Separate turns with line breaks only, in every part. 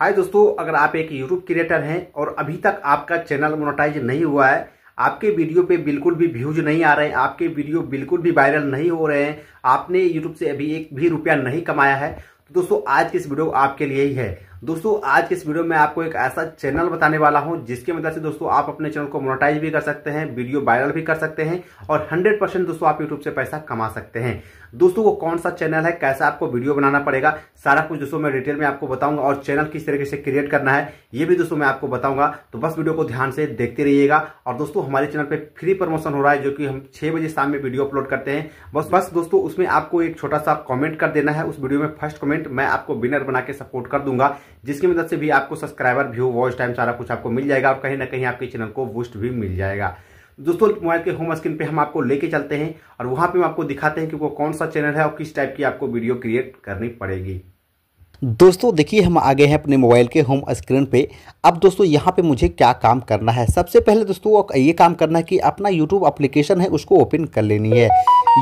हाय दोस्तों अगर आप एक यूट्यूब क्रिएटर हैं और अभी तक आपका चैनल मोनोटाइज नहीं हुआ है आपके वीडियो पे बिल्कुल भी व्यूज नहीं आ रहे हैं आपके वीडियो बिल्कुल भी वायरल नहीं हो रहे हैं आपने यूट्यूब से अभी एक भी रुपया नहीं कमाया है तो दोस्तों आज की इस वीडियो आपके लिए ही है दोस्तों आज के इस वीडियो में आपको एक ऐसा चैनल बताने वाला हूं जिसके मदद से दोस्तों आप अपने चैनल को मोनेटाइज भी कर सकते हैं वीडियो वायरल भी कर सकते हैं और 100 परसेंट दोस्तों आप यूट्यूब से पैसा कमा सकते हैं दोस्तों वो कौन सा चैनल है कैसा आपको वीडियो बनाना पड़ेगा सारा कुछ दोस्तों मैं डिटेल में आपको बताऊंगा और चैनल किस तरीके से क्रिएट करना है ये भी दोस्तों मैं आपको बताऊंगा तो बस वीडियो को ध्यान से देखते रहिएगा और दोस्तों हमारे चैनल पर फ्री प्रमोशन हो रहा है जो कि हम छह बजे शाम में वीडियो अपलोड करते हैं बस बस दोस्तों उसमें आपको एक छोटा सा कॉमेंट कर देना है उस वीडियो में फर्स्ट कॉमेंट मैं आपको विनर बना के सपोर्ट कर दूंगा जिसकी मदद से भी आपको सब्सक्राइबर व्यू वॉच टाइम सारा कुछ आपको मिल जाएगा और कहीं ना कहीं आपके चैनल को बूस्ट भी मिल जाएगा दोस्तों मोबाइल के होम स्क्रीन पे हम आपको लेके चलते हैं और वहाँ पे हम आपको दिखाते हैं कि वो कौन सा चैनल है और किस टाइप की आपको वीडियो क्रिएट करनी पड़ेगी दोस्तों देखिए हम आ गए हैं अपने मोबाइल के होम स्क्रीन पे अब दोस्तों यहाँ पे मुझे क्या काम करना है सबसे पहले दोस्तों ये काम करना है कि अपना यूट्यूब अप्लीकेशन है उसको ओपन कर लेनी है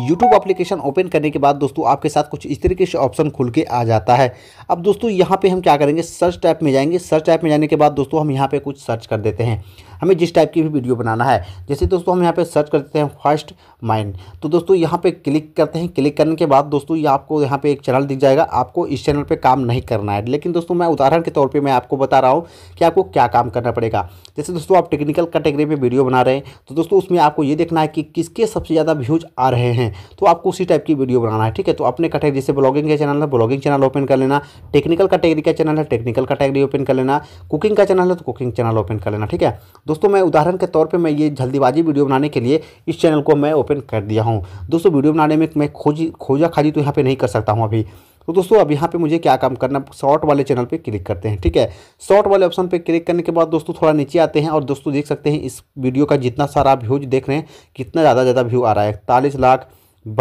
यूट्यूब एप्लीकेशन ओपन करने के बाद दोस्तों आपके साथ कुछ इस तरीके से ऑप्शन खुल के आ जाता है अब दोस्तों यहाँ पे हम क्या करेंगे सर्च टैप में जाएंगे सर्च टैप में जाने के बाद दोस्तों हम यहाँ पे कुछ सर्च कर देते हैं हमें जिस टाइप की भी वीडियो बनाना है जैसे दोस्तों हम यहाँ पे सर्च करते हैं फर्स्ट माइंड तो दोस्तों यहाँ पे क्लिक करते हैं क्लिक करने के बाद दोस्तों ये आपको यहाँ पे एक चैनल दिख जाएगा आपको इस चैनल पे काम नहीं करना है लेकिन दोस्तों मैं उदाहरण के तौर पर मैं आपको बता रहा हूँ कि आपको क्या काम करना पड़ेगा जैसे दोस्तों आप टेक्निकल कैटेगरी में वीडियो बना रहे हैं तो दोस्तों उसमें आपको ये देखना है कि किसके सबसे ज़्यादा व्यूज़ आ रहे हैं तो आपको उसी टाइप की वीडियो बनाना है ठीक है तो अपने कैटेगरी जैसे ब्लॉगिंग का चैनल है ब्लॉगिंग चैनल ओपन कर लेना टेक्निकल कैटेगरी का चैनल है टेक्निकल कैटेगरी ओपन कर लेना कुकिंग का चैनल है तो कुकिंग चैनल ओपन कर लेना ठीक है दोस्तों मैं उदाहरण के तौर पे मैं ये जल्दीबाजी वीडियो बनाने के लिए इस चैनल को मैं ओपन कर दिया हूँ दोस्तों वीडियो बनाने में मैं खोजी खोजा खाजी तो यहाँ पर नहीं कर सकता हूँ अभी तो दोस्तों अब यहाँ पे मुझे क्या काम करना शॉर्ट वाले चैनल पे क्लिक करते हैं ठीक है शॉर्ट वाले ऑप्शन पे क्लिक करने के बाद दोस्तों थोड़ा नीचे आते हैं और दोस्तों देख सकते हैं इस वीडियो का जितना सारा व्यूज देख रहे हैं कितना ज़्यादा ज़्यादा व्यू आ रहा है इकतालीस लाख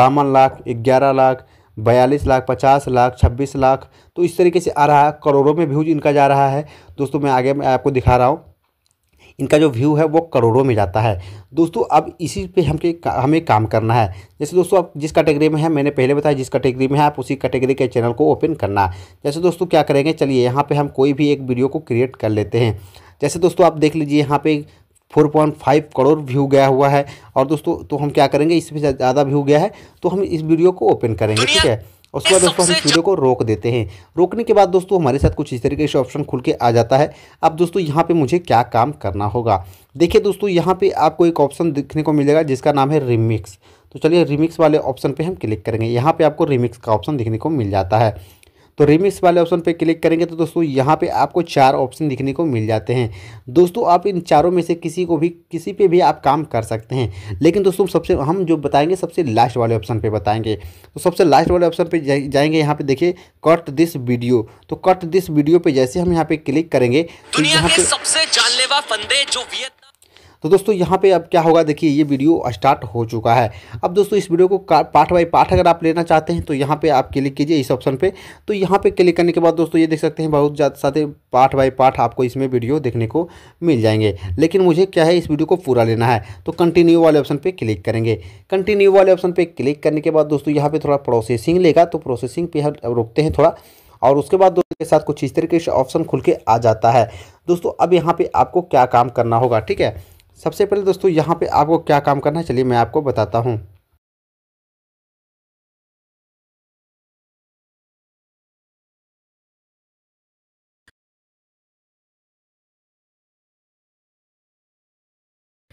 बावन लाख ग्यारह लाख बयालीस लाख पचास लाख छब्बीस लाख तो इस तरीके से आ रहा है करोड़ों में व्यूज इनका जा रहा है दोस्तों मैं आगे मैं आपको दिखा रहा हूँ इनका जो व्यू है वो करोड़ों में जाता है दोस्तों अब इसी पे का हमें काम करना है जैसे दोस्तों आप जिस कैटेगरी में है मैंने पहले बताया जिस कैटेगरी में है आप उसी कैटेगरी के चैनल को ओपन करना है जैसे दोस्तों क्या करेंगे चलिए यहाँ पर हम कोई भी एक वीडियो को क्रिएट कर लेते हैं जैसे दोस्तों आप देख लीजिए यहाँ पर फाइव करोड़ व्यू गया हुआ है और दोस्तों तो हम क्या करेंगे इसमें ज़्यादा व्यू गया है तो हम इस वीडियो को ओपन करेंगे ठीक है उसके बाद दोस्तों हम इस वीडियो को रोक देते हैं रोकने के बाद दोस्तों हमारे साथ कुछ इस तरीके से ऑप्शन खुल के आ जाता है अब दोस्तों यहाँ पे मुझे क्या काम करना होगा देखिए दोस्तों यहाँ पे आपको एक ऑप्शन देखने को मिलेगा जिसका नाम है रिमिक्स तो चलिए रिमिक्स वाले ऑप्शन पे हम क्लिक करेंगे यहाँ पे आपको रिमिक्स का ऑप्शन देखने को मिल जाता है तो रिमिक्स वाले ऑप्शन पे क्लिक करेंगे तो दोस्तों यहाँ पे आपको चार ऑप्शन दिखने को मिल जाते हैं दोस्तों आप इन चारों में से किसी को भी किसी पे भी आप काम कर सकते हैं लेकिन दोस्तों सबसे हम जो बताएंगे सबसे लास्ट वाले ऑप्शन पे बताएंगे तो सबसे लास्ट वाले ऑप्शन पर जाएंगे यहाँ पे देखिए कट दिस वीडियो तो कट दिस वीडियो पर जैसे हम यहाँ पे क्लिक करेंगे तो यहाँ पे सबसे जानलेवा फंदे जो तो दोस्तों यहाँ पे अब क्या होगा देखिए ये वीडियो स्टार्ट हो चुका है अब दोस्तों इस वीडियो को पार्ट बाई पार्ट अगर आप लेना चाहते हैं तो यहाँ पे आप क्लिक कीजिए इस ऑप्शन पे तो यहाँ पे क्लिक करने के बाद दोस्तों ये देख सकते हैं बहुत ज़्यादा साथ पार्ट बाई पार्ट आपको इसमें वीडियो देखने को मिल जाएंगे लेकिन मुझे क्या है इस वीडियो को पूरा लेना है तो कंटिन्यू वाले ऑप्शन पर क्लिक करेंगे कंटिन्यू वाले ऑप्शन पर क्लिक करने के बाद दोस्तों यहाँ पर थोड़ा प्रोसेसिंग लेगा तो प्रोसेसिंग पे रोकते हैं थोड़ा और उसके बाद दोस्तों के साथ कुछ इस तरीके से ऑप्शन खुल के आ जाता है दोस्तों अब यहाँ पे आपको क्या काम करना होगा ठीक है सबसे पहले दोस्तों यहाँ पे आपको क्या काम करना है चलिए मैं आपको बताता हूँ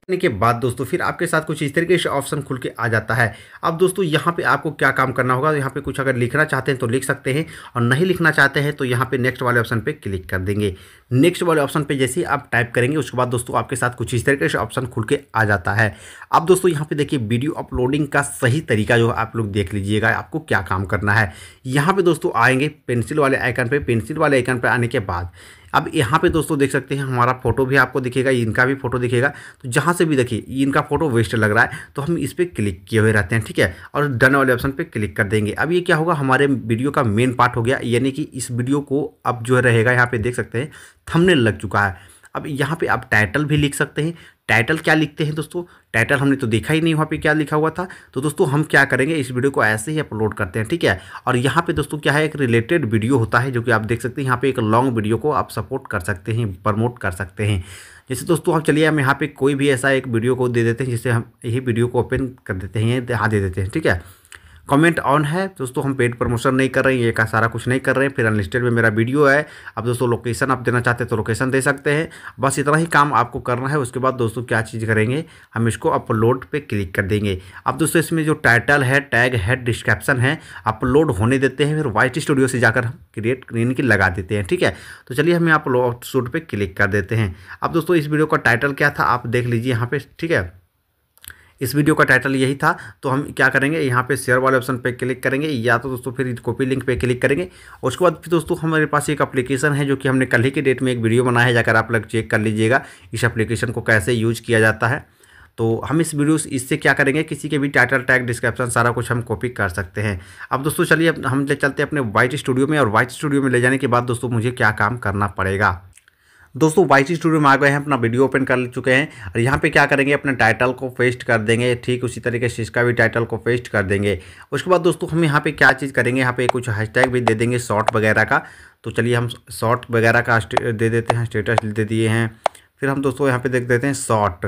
करने के बाद दोस्तों फिर आपके साथ कुछ इस तरीके से ऑप्शन खुल के आ जाता है अब दोस्तों यहाँ पे आपको क्या काम करना होगा यहाँ पे कुछ अगर लिखना चाहते हैं तो लिख सकते हैं और नहीं लिखना चाहते हैं तो यहाँ पे नेक्स्ट वाले ऑप्शन पे क्लिक कर देंगे नेक्स्ट वाले ऑप्शन पे जैसे ही आप टाइप करेंगे उसके बाद दोस्तों आपके साथ कुछ इस तरीके से ऑप्शन खुल के आ जाता है अब दोस्तों यहाँ पे देखिए वीडियो अपलोडिंग का सही तरीका जो आप लोग देख लीजिएगा आपको क्या काम करना है यहाँ पर दोस्तों आएंगे पेंसिल वाले आइकन पर पेंसिल वाले आइकन पर आने के बाद अब यहाँ पे दोस्तों देख सकते हैं हमारा फोटो भी आपको दिखेगा इनका भी फोटो दिखेगा तो जहाँ से भी देखिए इनका फोटो वेस्ट लग रहा है तो हम इस पर क्लिक किए हुए रहते हैं ठीक है और डन वाले ऑप्शन पर क्लिक कर देंगे अब ये क्या होगा हमारे वीडियो का मेन पार्ट हो गया यानी कि इस वीडियो को अब जो रहेगा यहाँ पर देख सकते हैं थमने लग चुका है अब यहाँ पे आप टाइटल भी लिख सकते हैं टाइटल क्या लिखते हैं दोस्तों टाइटल हमने तो देखा ही नहीं वहाँ पे क्या लिखा हुआ था तो दोस्तों हम क्या करेंगे इस वीडियो को ऐसे ही अपलोड करते हैं ठीक है और यहाँ पे दोस्तों क्या है एक रिलेटेड वीडियो होता है जो कि आप देख सकते हैं यहाँ पे एक लॉन्ग वीडियो को आप सपोर्ट कर सकते हैं प्रमोट कर सकते हैं जैसे दोस्तों हम चलिए हम यहाँ पर कोई भी ऐसा एक वीडियो को दे देते हैं जिससे हम यही वीडियो को ओपन कर देते हैं यहाँ दे देते हैं ठीक है कमेंट ऑन है दोस्तों हम पेड प्रमोशन नहीं कर रहे हैं ये का सारा कुछ नहीं कर रहे हैं फिर अनलिस्टेड में मेरा वीडियो है अब दोस्तों लोकेशन आप देना चाहते हैं तो लोकेशन दे सकते हैं बस इतना ही काम आपको करना है उसके बाद दोस्तों क्या चीज़ करेंगे हम इसको अपलोड पर क्लिक कर देंगे अब दोस्तों इसमें जो टाइटल है टैग है डिस्क्रिप्सन है अपलोड होने देते हैं फिर वाइट स्टूडियो से जाकर हम क्रिएट इनकी लगा देते हैं ठीक है तो चलिए हम यहाँ अपलोड शूट पर क्लिक कर देते हैं अब दोस्तों इस वीडियो का टाइटल क्या था आप देख लीजिए यहाँ पर ठीक है इस वीडियो का टाइटल यही था तो हम क्या करेंगे यहाँ पे शेयर वाले ऑप्शन पे क्लिक करेंगे या तो दोस्तों फिर कॉपी लिंक पे क्लिक करेंगे और उसके बाद फिर दोस्तों हमारे पास एक एप्लीकेशन है जो कि हमने कल ही के डेट में एक वीडियो बनाया है जाकर आप लोग चेक कर लीजिएगा इस एप्लीकेशन को कैसे यूज किया जाता है तो हम इस वीडियो इससे क्या करेंगे किसी के भी टाइटल टैग डिस्क्रिप्शन सारा कुछ हम कॉपी कर सकते हैं अब दोस्तों चलिए हम ले चलते हैं अपने वाइट स्टूडियो में और वाइट स्टूडियो में ले जाने के बाद दोस्तों मुझे क्या काम करना पड़ेगा दोस्तों वाई स्टूडियो में आ गए हैं अपना वीडियो ओपन कर चुके हैं और यहाँ पे क्या करेंगे अपने टाइटल को पेस्ट कर देंगे ठीक उसी तरीके से इसका भी टाइटल को पेस्ट कर देंगे उसके बाद दोस्तों हम यहाँ पे क्या चीज़ करेंगे यहाँ पे कुछ हैशटैग भी दे देंगे शॉर्ट वगैरह का तो चलिए हम शॉर्ट वगैरह का दे देते हैं स्टेटस दे दिए हैं फिर हम दोस्तों यहाँ पर देख देते हैं शॉर्ट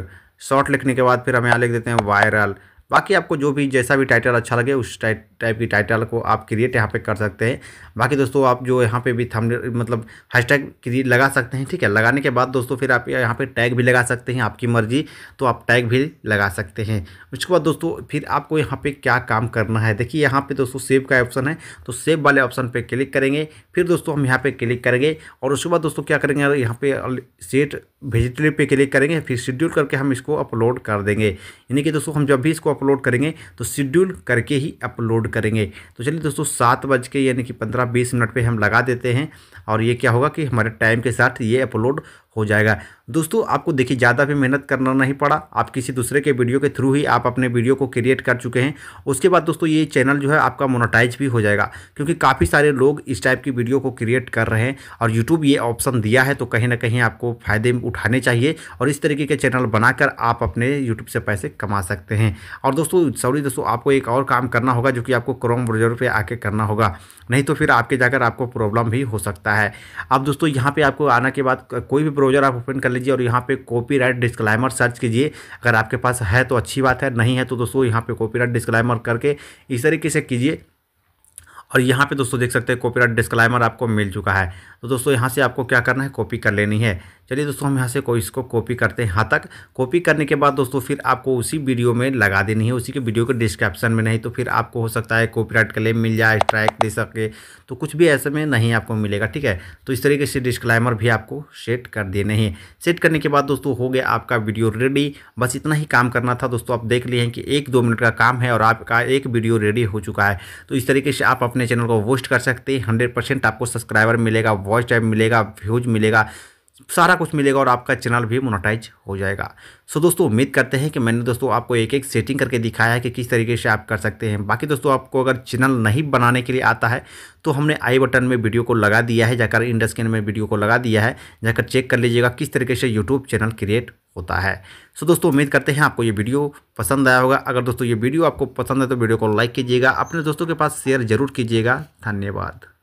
शॉर्ट लिखने के बाद फिर हम यहाँ लिख देते हैं वायरल बाकी आपको जो भी जैसा भी टाइटल अच्छा लगे उस टाइट टाइप की टाइटल को आप क्रिएट यहाँ पे कर सकते हैं बाकी दोस्तों आप जो यहाँ पे भी थम मतलब हैशटैग क्रिएट लगा सकते हैं ठीक है लगाने के बाद दोस्तों फिर आप यहाँ पे टैग भी लगा सकते हैं आपकी मर्जी तो आप टैग भी लगा सकते हैं उसके बाद दोस्तों फिर आपको यहाँ पर क्या काम करना है देखिए यहाँ पर दोस्तों सेव का ऑप्शन है तो सेव वाले ऑप्शन पर क्लिक करेंगे फिर दोस्तों हम यहाँ पर क्लिक करेंगे और उसके बाद दोस्तों क्या करेंगे यहाँ पर सेट वेजिटेबल पे क्लिक करेंगे फिर शेड्यूल करके हम इसको अपलोड कर देंगे यानी कि दोस्तों हम जब भी इसको अपलोड करेंगे तो शेड्यूल करके ही अपलोड अपलोड करेंगे तो चलिए दोस्तों सात बज के यानी कि पंद्रह बीस मिनट पे हम लगा देते हैं और ये क्या होगा कि हमारे टाइम के साथ ये अपलोड हो जाएगा दोस्तों आपको देखिए ज़्यादा भी मेहनत करना नहीं पड़ा आप किसी दूसरे के वीडियो के थ्रू ही आप अपने वीडियो को क्रिएट कर चुके हैं उसके बाद दोस्तों ये चैनल जो है आपका मोनोटाइज भी हो जाएगा क्योंकि काफ़ी सारे लोग इस टाइप की वीडियो को क्रिएट कर रहे हैं और यूट्यूब ये ऑप्शन दिया है तो कहीं ना कहीं आपको फ़ायदे उठाने चाहिए और इस तरीके के चैनल बनाकर आप अपने यूट्यूब से पैसे कमा सकते हैं और दोस्तों सॉरी दोस्तों आपको एक और काम करना होगा जो कि आपको क्रोम ब्राउजर पे आके करना होगा नहीं तो फिर आपके जाकर आपको प्रॉब्लम भी हो सकता है अब दोस्तों यहाँ पे आपको आने के बाद कोई भी ब्राउजर आप ओपन कर लीजिए और यहाँ पे कॉपीराइट डिस्क्लाइमर सर्च कीजिए अगर आपके पास है तो अच्छी बात है नहीं है तो दोस्तों यहाँ पर कॉपी डिस्क्लाइमर करके इस तरीके से कीजिए और यहाँ पे दोस्तों देख सकते हैं कॉपीराइट डिस्क्लाइमर आपको मिल चुका है तो दोस्तों यहाँ से आपको क्या करना है कॉपी कर लेनी है चलिए दोस्तों हम यहाँ से को इसको कॉपी करते हैं यहाँ तक कॉपी करने के बाद दोस्तों फिर आपको उसी वीडियो में लगा देनी है उसी के वीडियो के डिस्क्रिप्शन में नहीं तो फिर आपको हो सकता है कॉपीराइट क्लेम मिल जाए स्ट्राइक दे सके तो कुछ भी ऐसे में नहीं आपको मिलेगा ठीक है तो इस तरीके से डिस्क्लाइमर भी आपको सेट कर देने हैं सेट करने के बाद दोस्तों हो गया आपका वीडियो रेडी बस इतना ही काम करना था दोस्तों आप देख लिए हैं कि एक दो मिनट का काम है और आपका एक वीडियो रेडी हो चुका है तो इस तरीके से आप अपने चैनल को वोस्ट कर सकते हैं हंड्रेड आपको सब्सक्राइबर मिलेगा वॉइस टाइप मिलेगा व्यूज मिलेगा सारा कुछ मिलेगा और आपका चैनल भी मोनोटाइज हो जाएगा सो दोस्तों उम्मीद करते हैं कि मैंने दोस्तों आपको एक एक सेटिंग करके दिखाया है कि किस तरीके से आप कर सकते हैं बाकी दोस्तों आपको अगर चैनल नहीं बनाने के लिए आता है तो हमने आई बटन में वीडियो को लगा दिया है जाकर इंडस्कैन में वीडियो को लगा दिया है जाकर चेक कर लीजिएगा किस तरीके से यूट्यूब चैनल क्रिएट होता है सो so, दोस्तों उम्मीद करते हैं आपको ये वीडियो पसंद आया होगा अगर दोस्तों ये वीडियो आपको पसंद है तो वीडियो को लाइक कीजिएगा अपने दोस्तों के पास शेयर जरूर कीजिएगा धन्यवाद